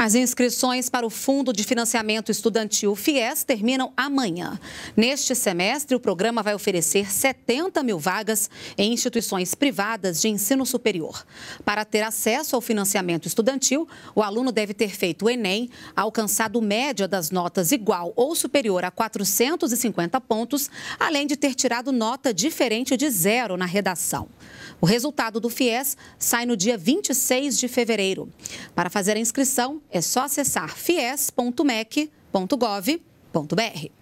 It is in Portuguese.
As inscrições para o Fundo de Financiamento Estudantil FIES terminam amanhã. Neste semestre, o programa vai oferecer 70 mil vagas em instituições privadas de ensino superior. Para ter acesso ao financiamento estudantil, o aluno deve ter feito o Enem, alcançado média das notas igual ou superior a 450 pontos, além de ter tirado nota diferente de zero na redação. O resultado do FIES sai no dia 26 de fevereiro. Para fazer a inscrição, é só acessar fies.mec.gov.br.